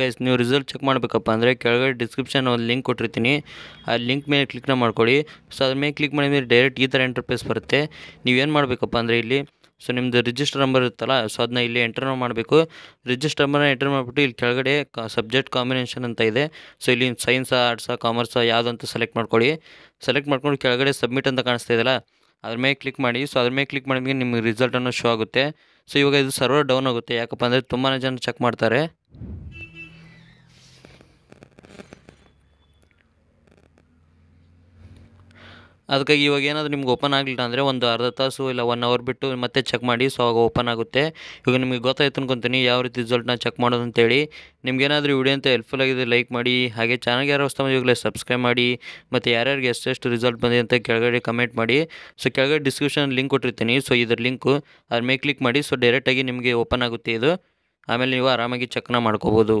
guys ನೀವು result check ಮಾಡಬೇಕಪ್ಪ ಅಂದರೆ ಕೆಳಗಡೆ ಡಿಸ್ಕ್ರಿಪ್ಷನ್ ಒಂದು ಲಿಂಕ್ ಕೊಟ್ಟಿರ್ತೀನಿ ಆ ಲಿಂಕ್ ಮೇಲೆ ಕ್ಲಿಕ್ನ ಮಾಡ್ಕೊಳ್ಳಿ ಸೊ ಅದ್ರ ಮೇಲೆ ಕ್ಲಿಕ್ ಮಾಡಿದ ಮೇಲೆ ಡೈರೆಕ್ಟ್ ಈ ಥರ ಇಂಟರ್ಫೇಸ್ ಬರುತ್ತೆ ನೀವೇನು ಮಾಡಬೇಕಪ್ಪ ಅಂದರೆ ಇಲ್ಲಿ ಸೊ ನಿಮ್ಮದು ರಿಜಿಸ್ಟರ್ ನಂಬರ್ ಇರುತ್ತಲ್ಲ ಸೊ ಅದನ್ನ ಇಲ್ಲಿ ಎಂಟರ್ ಮಾಡಬೇಕು ರಿಜಿಸ್ಟರ್ ನಂಬರ್ನ ಎಂಟರ್ ಮಾಡಿಬಿಟ್ಟು ಇಲ್ಲಿ ಕೆಳಗಡೆ ಸಬ್ಜೆಕ್ಟ್ ಕಾಂಬಿನೇಷನ್ ಅಂತ ಇದೆ ಸೊ ಇಲ್ಲಿ ಸೈನ್ಸಾ ಆರ್ಟ್ಸಾ ಕಾಮರ್ಸಾ ಅಂತ ಸೆಲೆಕ್ಟ್ ಮಾಡ್ಕೊಳ್ಳಿ ಸೆಲೆಕ್ಟ್ ಮಾಡ್ಕೊಂಡು ಕೆಳಗಡೆ ಸಬ್ಮಿಟ್ ಅಂತ ಕಾಣಿಸ್ತಾ ಇದೆಯಲ್ಲ ಅದ್ರ ಮೇಲೆ ಕ್ಲಿಕ್ ಮಾಡಿ ಸೊ ಅದ್ರ ಮೇಲೆ ಕ್ಲಿಕ್ ಮಾಡಿದ್ಮೇಲೆ ನಿಮಗೆ ರಿಸಲ್ಟನ್ನು ಶೋ ಆಗುತ್ತೆ ಸೊ ಇವಾಗ ಇದು ಸರ್ವರ್ ಡೌನ್ ಆಗುತ್ತೆ ಯಾಕಪ್ಪ ಅಂದರೆ ತುಂಬಾ ಜನ ಚೆಕ್ ಮಾಡ್ತಾರೆ ಅದಕ್ಕಾಗಿ ಇವಾಗ ಏನಾದರೂ ನಿಮ್ಗೆ ಓಪನ್ ಆಗಲಿಲ್ಲ ಅಂದರೆ ಒಂದು ಅರ್ಧ ತಾಸು ಇಲ್ಲ ಒನ್ ಅವರ್ ಬಿಟ್ಟು ಮತ್ತೆ ಚೆಕ್ ಮಾಡಿ ಸೊ ಆಗ ಓಪನ್ ಆಗುತ್ತೆ ಇವಾಗ ನಿಮಗೆ ಗೊತ್ತಾಯ್ತು ಅನ್ಕೊತೀನಿ ಯಾವ ರೀತಿ ರಿಸಲ್ಟ್ನ ಚೆಕ್ ಮಾಡೋದು ಅಂತೇಳಿ ನಿಮ್ಗೇನಾದರೂ ವಿಡಿಯೋ ಅಂತ ಹೆಲ್ಪ್ಫುಲ್ ಆಗಿದೆ ಲೈಕ್ ಮಾಡಿ ಹಾಗೆ ಚಾನಲ್ಗೆ ಯಾರು ಹೊಸ ಇವಾಗಲೇ ಸಬ್ಸ್ಕ್ರೈಬ್ ಮಾಡಿ ಮತ್ತು ಯಾರ್ಯಾರಿಗೆ ಎಷ್ಟೆಷ್ಟು ರಿಸಲ್ಟ್ ಬಂದಿದೆ ಅಂತ ಕೆಳಗಡೆ ಕಮೆಂಟ್ ಮಾಡಿ ಸೊ ಕೆಳಗಡೆ ಡಿಸ್ಕ್ರಿಪ್ಷನ್ ಲಿಂಕ್ ಕೊಟ್ಟಿರ್ತೀನಿ ಸೊ ಇದ್ರ ಲಿಂಕು ಅದ್ರ ಮೇಲೆ ಕ್ಲಿಕ್ ಮಾಡಿ ಸೊ ಡೈರೆಕ್ಟಾಗಿ ನಿಮಗೆ ಓಪನ್ ಆಗುತ್ತೆ ಇದು ಆಮೇಲೆ ನೀವು ಆರಾಮಾಗಿ ಚೆಕ್ನ ಮಾಡ್ಕೋಬೋದು